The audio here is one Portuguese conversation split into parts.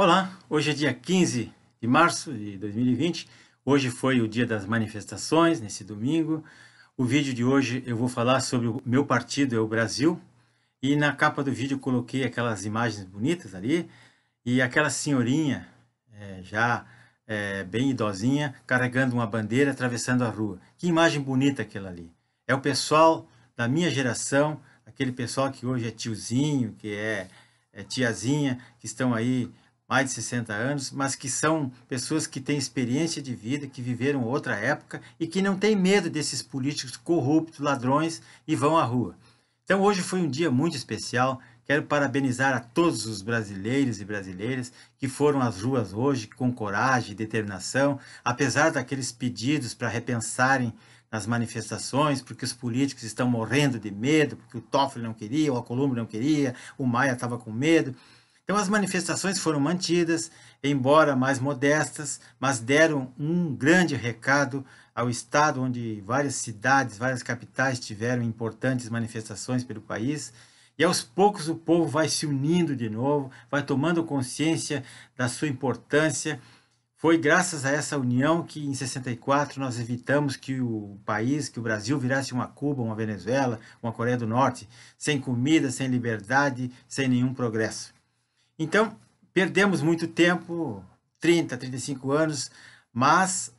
Olá, hoje é dia 15 de março de 2020. Hoje foi o dia das manifestações, nesse domingo. O vídeo de hoje eu vou falar sobre o meu partido é o Brasil. E na capa do vídeo coloquei aquelas imagens bonitas ali e aquela senhorinha é, já é, bem idosinha carregando uma bandeira atravessando a rua. Que imagem bonita aquela ali. É o pessoal da minha geração, aquele pessoal que hoje é tiozinho, que é, é tiazinha, que estão aí mais de 60 anos, mas que são pessoas que têm experiência de vida, que viveram outra época e que não têm medo desses políticos corruptos, ladrões e vão à rua. Então hoje foi um dia muito especial. Quero parabenizar a todos os brasileiros e brasileiras que foram às ruas hoje com coragem e determinação, apesar daqueles pedidos para repensarem nas manifestações, porque os políticos estão morrendo de medo, porque o Toffoli não queria, o Colombo não queria, o Maia estava com medo. Então as manifestações foram mantidas, embora mais modestas, mas deram um grande recado ao estado onde várias cidades, várias capitais tiveram importantes manifestações pelo país. E aos poucos o povo vai se unindo de novo, vai tomando consciência da sua importância. Foi graças a essa união que em 64 nós evitamos que o país, que o Brasil virasse uma Cuba, uma Venezuela, uma Coreia do Norte, sem comida, sem liberdade, sem nenhum progresso. Então, perdemos muito tempo 30, 35 anos mas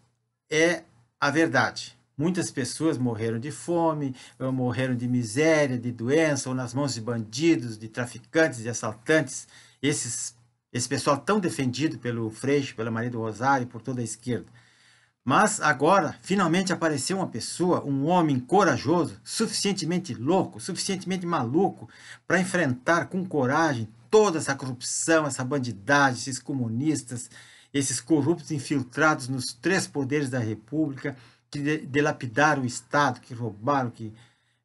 é a verdade. Muitas pessoas morreram de fome, morreram de miséria, de doença, ou nas mãos de bandidos, de traficantes, de assaltantes. Esses, esse pessoal tão defendido pelo Freixo, pela Maria do Rosário, por toda a esquerda. Mas agora, finalmente apareceu uma pessoa, um homem corajoso, suficientemente louco, suficientemente maluco, para enfrentar com coragem toda essa corrupção, essa bandidagem, esses comunistas, esses corruptos infiltrados nos três poderes da República, que delapidaram o Estado, que roubaram, que,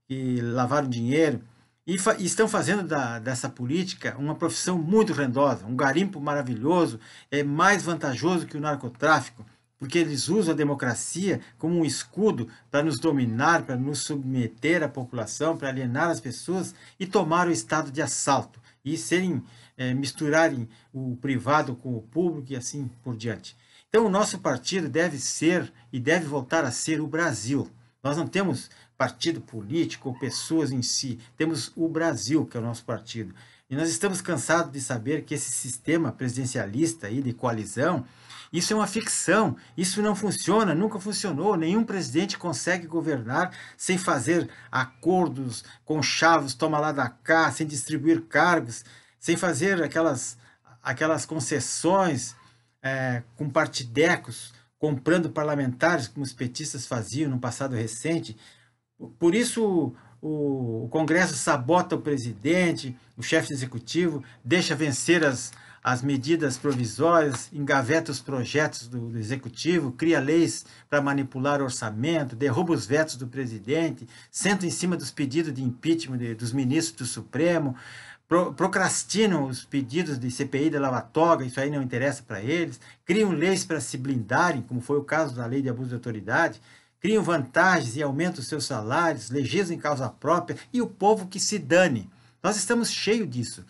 que lavaram dinheiro, e, fa estão fazendo da, dessa política uma profissão muito rendosa, um garimpo maravilhoso, é mais vantajoso que o narcotráfico, porque eles usam a democracia como um escudo para nos dominar, para nos submeter à população, para alienar as pessoas e tomar o Estado de assalto e serem é, misturarem o privado com o público e assim por diante. Então, o nosso partido deve ser e deve voltar a ser o Brasil. Nós não temos partido político ou pessoas em si, temos o Brasil, que é o nosso partido. E nós estamos cansados de saber que esse sistema presidencialista e de coalizão isso é uma ficção, isso não funciona, nunca funcionou. Nenhum presidente consegue governar sem fazer acordos com chavos, toma lá da cá, sem distribuir cargos, sem fazer aquelas, aquelas concessões é, com partidecos, comprando parlamentares, como os petistas faziam no passado recente. Por isso, o, Congresso sabota o presidente, o chefe executivo, deixa vencer as, as medidas provisórias, engaveta os projetos do, do executivo, cria leis para manipular orçamento, derruba os vetos do presidente, senta em cima dos pedidos de impeachment de, dos ministros do Supremo, pro, procrastinam os pedidos de CPI da Lava Toga, isso aí não interessa para eles, criam leis para se blindarem, como foi o caso da lei de abuso de autoridade, criam vantagens e aumentam seus salários, legislam em causa própria e o povo que se dane. Nós estamos cheios disso.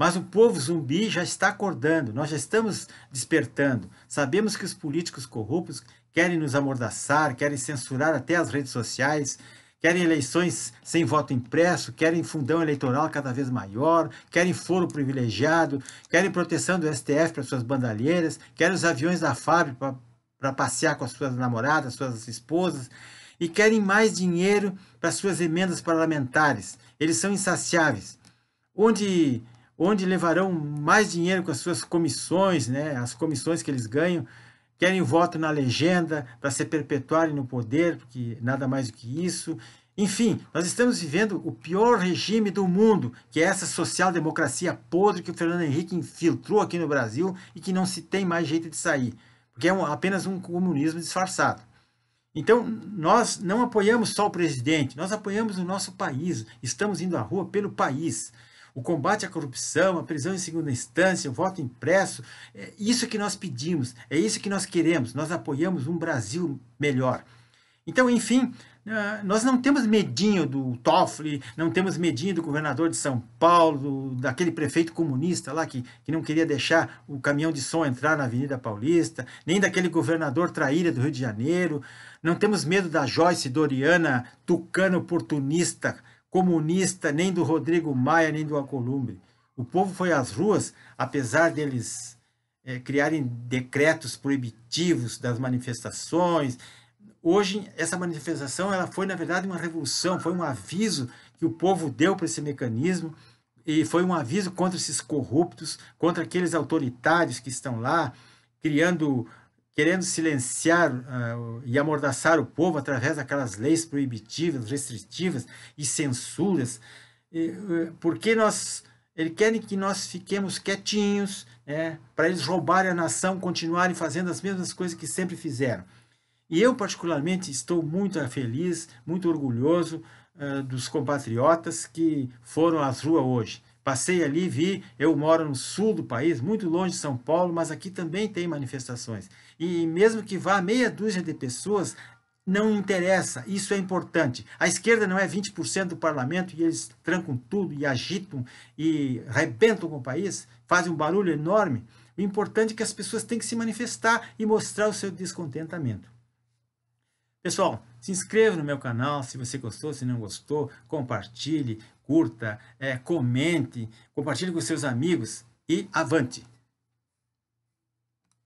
Mas o povo zumbi já está acordando, nós já estamos despertando. Sabemos que os políticos corruptos querem nos amordaçar, querem censurar até as redes sociais, querem eleições sem voto impresso, querem fundão eleitoral cada vez maior, querem foro privilegiado, querem proteção do STF para suas bandalheiras, querem os aviões da FAB para passear com as suas namoradas, suas esposas, e querem mais dinheiro para suas emendas parlamentares. Eles são insaciáveis. Onde onde levarão mais dinheiro com as suas comissões, né? as comissões que eles ganham, querem voto na legenda para se perpetuarem no poder, porque nada mais do que isso. Enfim, nós estamos vivendo o pior regime do mundo, que é essa social-democracia podre que o Fernando Henrique infiltrou aqui no Brasil e que não se tem mais jeito de sair, porque é um, apenas um comunismo disfarçado. Então, nós não apoiamos só o presidente, nós apoiamos o nosso país. Estamos indo à rua pelo país o combate à corrupção, a prisão em segunda instância, o voto impresso. É isso que nós pedimos, é isso que nós queremos. Nós apoiamos um Brasil melhor. Então, enfim, ah, nós não temos medinho do Toffoli, não temos medinho do governador de São Paulo, daquele prefeito comunista lá que, que não queria deixar o caminhão de som entrar na Avenida Paulista, nem daquele governador traíra do Rio de Janeiro, não temos medo da Joyce Doriana, tucano oportunista, comunista, nem do Rodrigo Maia, nem do Alcolumbre. O povo foi às ruas, apesar deles é, criarem decretos proibitivos das manifestações. Hoje, essa manifestação ela foi, na verdade, uma revolução, foi um aviso que o povo deu para esse mecanismo e foi um aviso contra esses corruptos, contra aqueles autoritários que estão lá, criando querendo silenciar uh, e amordaçar o povo através daquelas leis proibitivas, restritivas e censuras, eh, porque nós, ele quer que nós fiquemos quietinhos, né, para eles roubarem a nação, continuarem fazendo as mesmas coisas que sempre fizeram. E eu, particularmente, estou muito feliz, muito orgulhoso uh, dos compatriotas que foram às ruas hoje. Passei ali, vi, eu moro no sul do país, muito longe de São Paulo, mas aqui também tem manifestações e mesmo que vá meia dúzia de pessoas, não interessa, isso é importante. A esquerda não é 20% do parlamento e eles trancam tudo e agitam e arrebentam com o país, fazem um barulho enorme. O importante é que as pessoas têm que se manifestar e mostrar o seu descontentamento. Pessoal, se inscreva no meu canal se você gostou, se não gostou, compartilhe, curta, é, comente, compartilhe com seus amigos e avante!